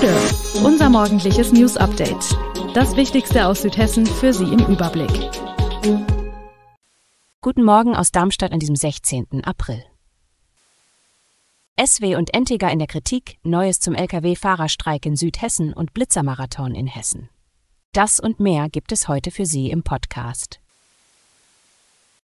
Bude, unser morgendliches News Update. Das Wichtigste aus Südhessen für Sie im Überblick. Guten Morgen aus Darmstadt an diesem 16. April. SW und Entega in der Kritik, Neues zum Lkw-Fahrerstreik in Südhessen und Blitzermarathon in Hessen. Das und mehr gibt es heute für Sie im Podcast.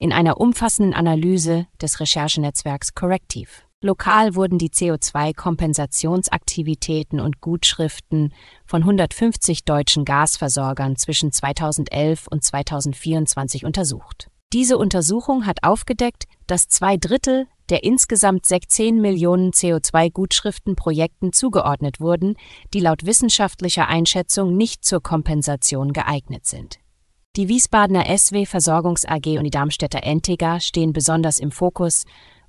In einer umfassenden Analyse des Recherchenetzwerks Corrective. Lokal wurden die CO2-Kompensationsaktivitäten und Gutschriften von 150 deutschen Gasversorgern zwischen 2011 und 2024 untersucht. Diese Untersuchung hat aufgedeckt, dass zwei Drittel der insgesamt 16 Millionen CO2-Gutschriften Projekten zugeordnet wurden, die laut wissenschaftlicher Einschätzung nicht zur Kompensation geeignet sind. Die Wiesbadener SW Versorgungs AG und die Darmstädter Entega stehen besonders im Fokus,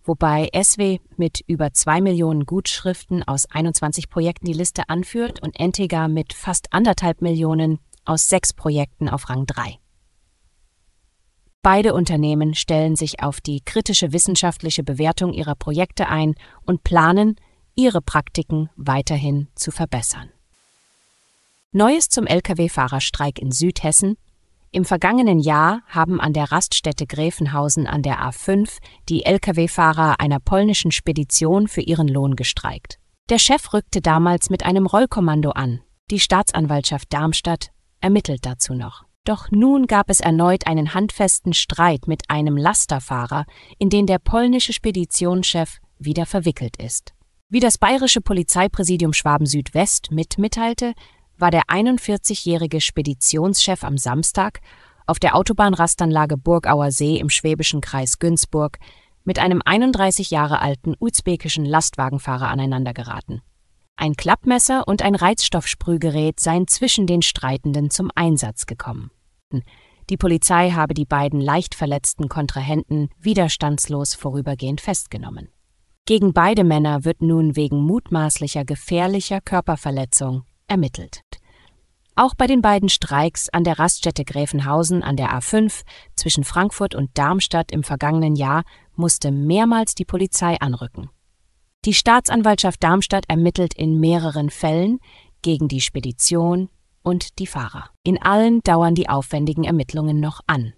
wobei SW mit über zwei Millionen Gutschriften aus 21 Projekten die Liste anführt und Entega mit fast anderthalb Millionen aus sechs Projekten auf Rang 3. Beide Unternehmen stellen sich auf die kritische wissenschaftliche Bewertung ihrer Projekte ein und planen, ihre Praktiken weiterhin zu verbessern. Neues zum Lkw-Fahrerstreik in Südhessen im vergangenen Jahr haben an der Raststätte Gräfenhausen an der A5 die Lkw-Fahrer einer polnischen Spedition für ihren Lohn gestreikt. Der Chef rückte damals mit einem Rollkommando an. Die Staatsanwaltschaft Darmstadt ermittelt dazu noch. Doch nun gab es erneut einen handfesten Streit mit einem Lasterfahrer, in den der polnische Speditionschef wieder verwickelt ist. Wie das bayerische Polizeipräsidium Schwaben Südwest mitmitteilte, war der 41-jährige Speditionschef am Samstag auf der Autobahnrastanlage Burgauer See im schwäbischen Kreis Günzburg mit einem 31 Jahre alten usbekischen Lastwagenfahrer aneinandergeraten. Ein Klappmesser und ein Reizstoffsprühgerät seien zwischen den Streitenden zum Einsatz gekommen. Die Polizei habe die beiden leicht verletzten Kontrahenten widerstandslos vorübergehend festgenommen. Gegen beide Männer wird nun wegen mutmaßlicher gefährlicher Körperverletzung ermittelt. Auch bei den beiden Streiks an der Raststätte Gräfenhausen an der A5 zwischen Frankfurt und Darmstadt im vergangenen Jahr musste mehrmals die Polizei anrücken. Die Staatsanwaltschaft Darmstadt ermittelt in mehreren Fällen gegen die Spedition und die Fahrer. In allen dauern die aufwendigen Ermittlungen noch an.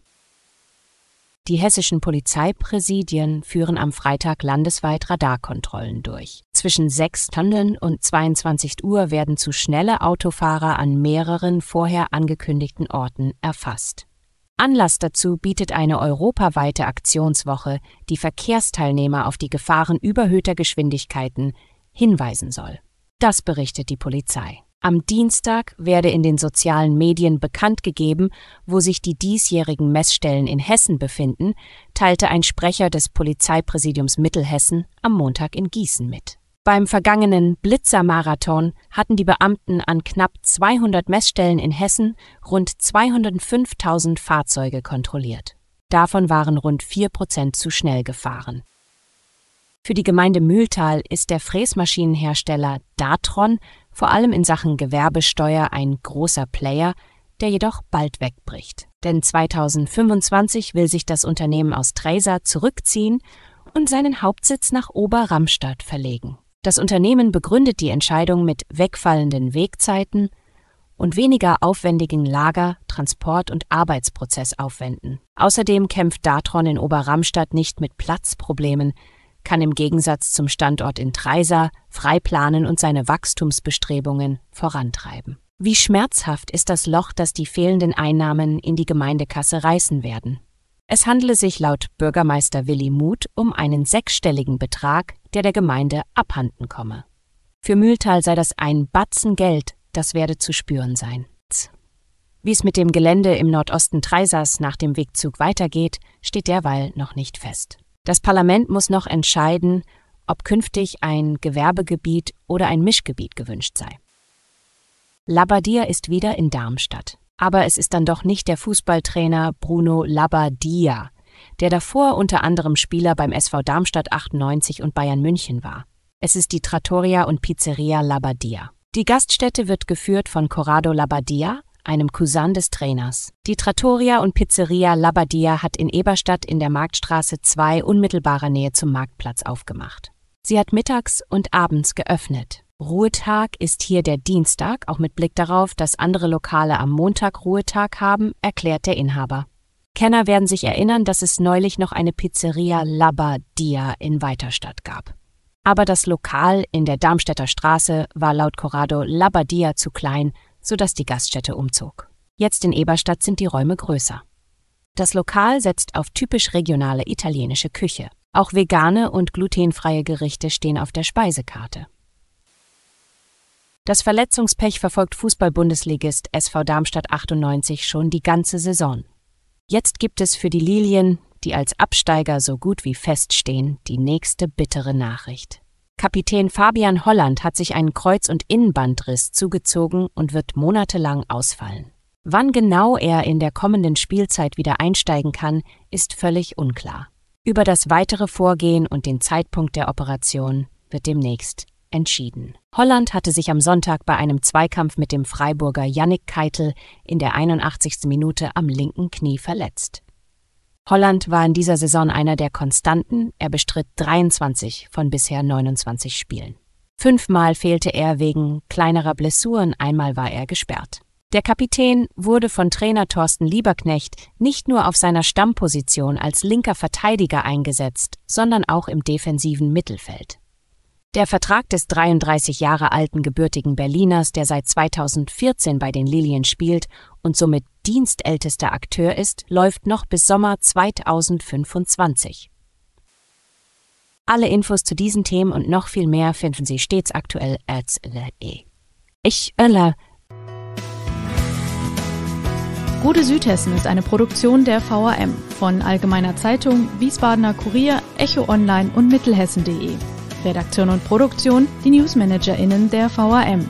Die hessischen Polizeipräsidien führen am Freitag landesweit Radarkontrollen durch. Zwischen 6 Tonnen und 22 Uhr werden zu schnelle Autofahrer an mehreren vorher angekündigten Orten erfasst. Anlass dazu bietet eine europaweite Aktionswoche, die Verkehrsteilnehmer auf die Gefahren überhöhter Geschwindigkeiten hinweisen soll. Das berichtet die Polizei. Am Dienstag werde in den sozialen Medien bekannt gegeben, wo sich die diesjährigen Messstellen in Hessen befinden, teilte ein Sprecher des Polizeipräsidiums Mittelhessen am Montag in Gießen mit. Beim vergangenen Blitzermarathon hatten die Beamten an knapp 200 Messstellen in Hessen rund 205.000 Fahrzeuge kontrolliert. Davon waren rund 4 zu schnell gefahren. Für die Gemeinde Mühltal ist der Fräsmaschinenhersteller Datron vor allem in Sachen Gewerbesteuer ein großer Player, der jedoch bald wegbricht. Denn 2025 will sich das Unternehmen aus Treysa zurückziehen und seinen Hauptsitz nach Oberramstadt verlegen. Das Unternehmen begründet die Entscheidung mit wegfallenden Wegzeiten und weniger aufwendigen Lager-, Transport- und Arbeitsprozessaufwänden. Außerdem kämpft Datron in Oberramstadt nicht mit Platzproblemen, kann im Gegensatz zum Standort in Treisa frei planen und seine Wachstumsbestrebungen vorantreiben. Wie schmerzhaft ist das Loch, das die fehlenden Einnahmen in die Gemeindekasse reißen werden? Es handele sich laut Bürgermeister Willi Muth um einen sechsstelligen Betrag, der der Gemeinde abhanden komme. Für Mühltal sei das ein Batzen Geld, das werde zu spüren sein. Wie es mit dem Gelände im Nordosten Treisers nach dem Wegzug weitergeht, steht derweil noch nicht fest. Das Parlament muss noch entscheiden, ob künftig ein Gewerbegebiet oder ein Mischgebiet gewünscht sei. Labadia ist wieder in Darmstadt. Aber es ist dann doch nicht der Fußballtrainer Bruno Labadia, der davor unter anderem Spieler beim SV Darmstadt 98 und Bayern München war. Es ist die Trattoria und Pizzeria Labadia. Die Gaststätte wird geführt von Corrado Labadia, einem Cousin des Trainers. Die Trattoria und Pizzeria Labadia hat in Eberstadt in der Marktstraße 2 unmittelbarer Nähe zum Marktplatz aufgemacht. Sie hat mittags und abends geöffnet. Ruhetag ist hier der Dienstag, auch mit Blick darauf, dass andere Lokale am Montag Ruhetag haben, erklärt der Inhaber. Kenner werden sich erinnern, dass es neulich noch eine Pizzeria Labadia in Weiterstadt gab. Aber das Lokal in der Darmstädter Straße war laut Corrado Labadia zu klein, sodass die Gaststätte umzog. Jetzt in Eberstadt sind die Räume größer. Das Lokal setzt auf typisch regionale italienische Küche. Auch vegane und glutenfreie Gerichte stehen auf der Speisekarte. Das Verletzungspech verfolgt Fußball-Bundesligist SV Darmstadt 98 schon die ganze Saison. Jetzt gibt es für die Lilien, die als Absteiger so gut wie feststehen, die nächste bittere Nachricht. Kapitän Fabian Holland hat sich einen Kreuz- und Innenbandriss zugezogen und wird monatelang ausfallen. Wann genau er in der kommenden Spielzeit wieder einsteigen kann, ist völlig unklar. Über das weitere Vorgehen und den Zeitpunkt der Operation wird demnächst entschieden. Holland hatte sich am Sonntag bei einem Zweikampf mit dem Freiburger Yannick Keitel in der 81. Minute am linken Knie verletzt. Holland war in dieser Saison einer der konstanten, er bestritt 23 von bisher 29 Spielen. Fünfmal fehlte er wegen kleinerer Blessuren, einmal war er gesperrt. Der Kapitän wurde von Trainer Thorsten Lieberknecht nicht nur auf seiner Stammposition als linker Verteidiger eingesetzt, sondern auch im defensiven Mittelfeld. Der Vertrag des 33 Jahre alten gebürtigen Berliners, der seit 2014 bei den Lilien spielt und somit dienstältester Akteur ist, läuft noch bis Sommer 2025. Alle Infos zu diesen Themen und noch viel mehr finden Sie stets aktuell at le. Ich öller. Gute Südhessen ist eine Produktion der VRM von Allgemeiner Zeitung, Wiesbadener Kurier, Echo Online und Mittelhessen.de. Redaktion und Produktion die Newsmanagerinnen der VRM.